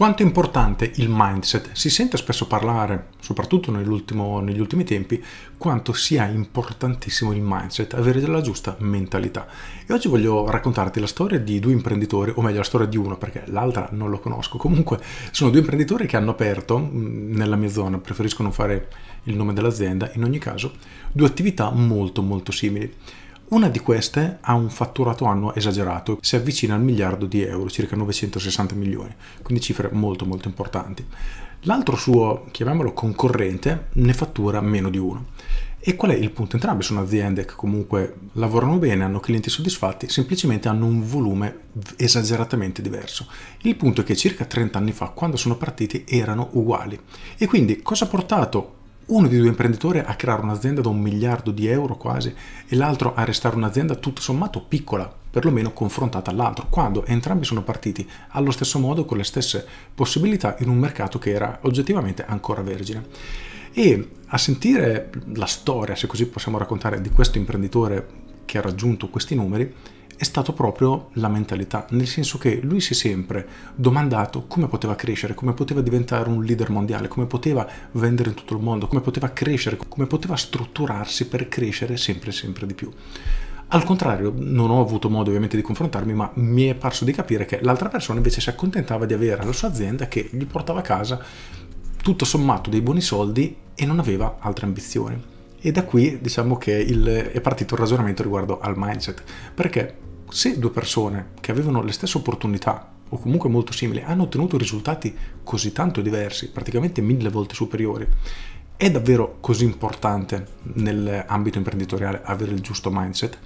quanto è importante il mindset. Si sente spesso parlare, soprattutto negli ultimi tempi, quanto sia importantissimo il mindset, avere la giusta mentalità. E oggi voglio raccontarti la storia di due imprenditori, o meglio la storia di uno, perché l'altra non lo conosco. Comunque sono due imprenditori che hanno aperto mm, nella mia zona, preferisco non fare il nome dell'azienda, in ogni caso, due attività molto molto simili. Una di queste ha un fatturato anno esagerato, si avvicina al miliardo di euro, circa 960 milioni, quindi cifre molto molto importanti. L'altro suo, chiamiamolo concorrente, ne fattura meno di uno. E qual è il punto? Entrambe sono aziende che comunque lavorano bene, hanno clienti soddisfatti, semplicemente hanno un volume esageratamente diverso. Il punto è che circa 30 anni fa, quando sono partiti, erano uguali. E quindi cosa ha portato uno di due imprenditori a creare un'azienda da un miliardo di euro quasi e l'altro a restare un'azienda tutto sommato piccola, perlomeno confrontata all'altro, quando entrambi sono partiti allo stesso modo con le stesse possibilità in un mercato che era oggettivamente ancora vergine. E a sentire la storia, se così possiamo raccontare, di questo imprenditore che ha raggiunto questi numeri, è stato proprio la mentalità, nel senso che lui si è sempre domandato come poteva crescere, come poteva diventare un leader mondiale, come poteva vendere in tutto il mondo, come poteva crescere, come poteva strutturarsi per crescere sempre sempre di più. Al contrario, non ho avuto modo ovviamente di confrontarmi, ma mi è parso di capire che l'altra persona invece si accontentava di avere la sua azienda che gli portava a casa tutto sommato dei buoni soldi e non aveva altre ambizioni. E da qui diciamo che il, è partito il ragionamento riguardo al mindset, perché se due persone che avevano le stesse opportunità o comunque molto simili hanno ottenuto risultati così tanto diversi, praticamente mille volte superiori, è davvero così importante nell'ambito imprenditoriale avere il giusto mindset?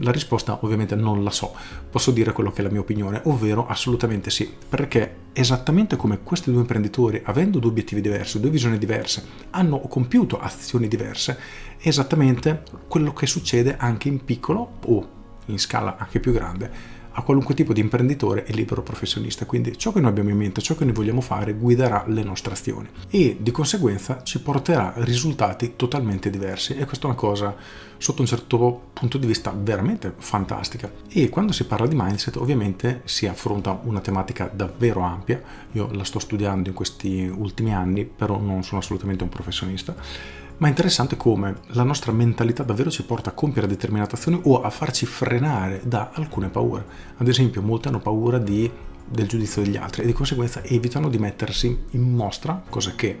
La risposta ovviamente non la so, posso dire quello che è la mia opinione, ovvero assolutamente sì, perché esattamente come questi due imprenditori, avendo due obiettivi diversi, due visioni diverse, hanno compiuto azioni diverse, è esattamente quello che succede anche in piccolo o in scala anche più grande a qualunque tipo di imprenditore e libero professionista. Quindi ciò che noi abbiamo in mente, ciò che noi vogliamo fare, guiderà le nostre azioni e di conseguenza ci porterà risultati totalmente diversi. E questa è una cosa sotto un certo punto di vista veramente fantastica. E quando si parla di mindset ovviamente si affronta una tematica davvero ampia. Io la sto studiando in questi ultimi anni, però non sono assolutamente un professionista ma è interessante come la nostra mentalità davvero ci porta a compiere determinate azioni o a farci frenare da alcune paure. Ad esempio, molti hanno paura di, del giudizio degli altri e di conseguenza evitano di mettersi in mostra, cosa che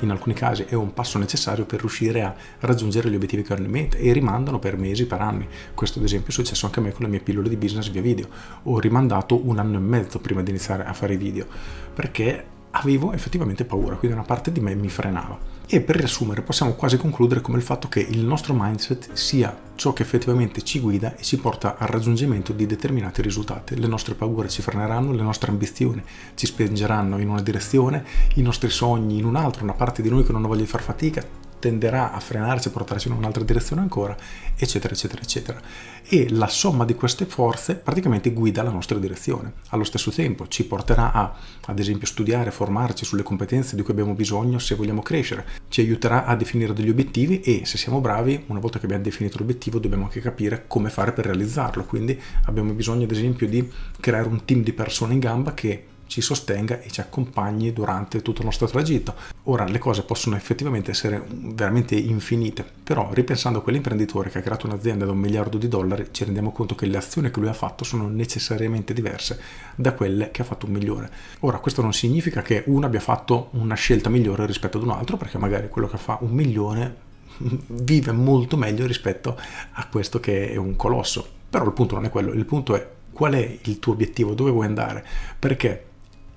in alcuni casi è un passo necessario per riuscire a raggiungere gli obiettivi che hanno in mente e rimandano per mesi, per anni. Questo ad esempio è successo anche a me con le mie pillole di business via video. Ho rimandato un anno e mezzo prima di iniziare a fare i video perché avevo effettivamente paura, quindi una parte di me mi frenava. E per riassumere possiamo quasi concludere come il fatto che il nostro mindset sia ciò che effettivamente ci guida e ci porta al raggiungimento di determinati risultati. Le nostre paure ci freneranno, le nostre ambizioni ci spingeranno in una direzione, i nostri sogni in un'altra, una parte di noi che non ha voglia di far fatica, tenderà a frenarsi e portarsi in un'altra direzione ancora, eccetera, eccetera, eccetera. E la somma di queste forze praticamente guida la nostra direzione. Allo stesso tempo ci porterà a, ad esempio, studiare, formarci sulle competenze di cui abbiamo bisogno se vogliamo crescere, ci aiuterà a definire degli obiettivi e se siamo bravi, una volta che abbiamo definito l'obiettivo, dobbiamo anche capire come fare per realizzarlo. Quindi abbiamo bisogno, ad esempio, di creare un team di persone in gamba che ci sostenga e ci accompagni durante tutto il nostro tragitto. Ora le cose possono effettivamente essere veramente infinite, però ripensando a quell'imprenditore che ha creato un'azienda da un miliardo di dollari ci rendiamo conto che le azioni che lui ha fatto sono necessariamente diverse da quelle che ha fatto un migliore. Ora questo non significa che uno abbia fatto una scelta migliore rispetto ad un altro, perché magari quello che fa un milione vive molto meglio rispetto a questo che è un colosso. Però il punto non è quello, il punto è qual è il tuo obiettivo, dove vuoi andare, perché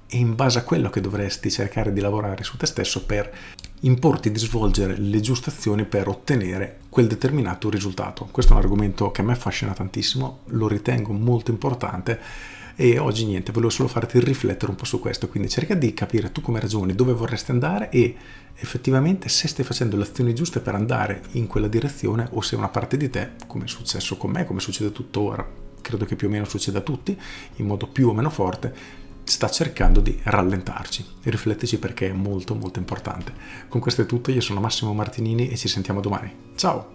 e in base a quello che dovresti cercare di lavorare su te stesso per importi di svolgere le giuste azioni per ottenere quel determinato risultato. Questo è un argomento che a me affascina tantissimo, lo ritengo molto importante e oggi niente, volevo solo farti riflettere un po' su questo, quindi cerca di capire tu come ragioni, dove vorresti andare e effettivamente se stai facendo le azioni giuste per andare in quella direzione o se una parte di te, come è successo con me, come succede tuttora, credo che più o meno succeda a tutti, in modo più o meno forte, sta cercando di rallentarci. Rifletteci perché è molto molto importante. Con questo è tutto, io sono Massimo Martinini e ci sentiamo domani. Ciao!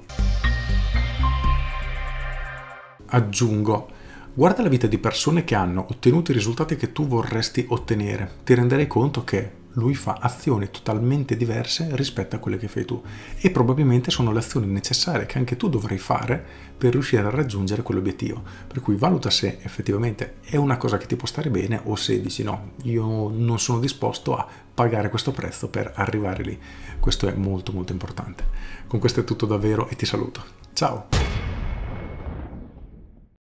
Aggiungo, guarda la vita di persone che hanno ottenuto i risultati che tu vorresti ottenere. Ti renderai conto che lui fa azioni totalmente diverse rispetto a quelle che fai tu e probabilmente sono le azioni necessarie che anche tu dovrai fare per riuscire a raggiungere quell'obiettivo. Per cui valuta se effettivamente è una cosa che ti può stare bene o se dici no, io non sono disposto a pagare questo prezzo per arrivare lì. Questo è molto molto importante. Con questo è tutto davvero e ti saluto. Ciao!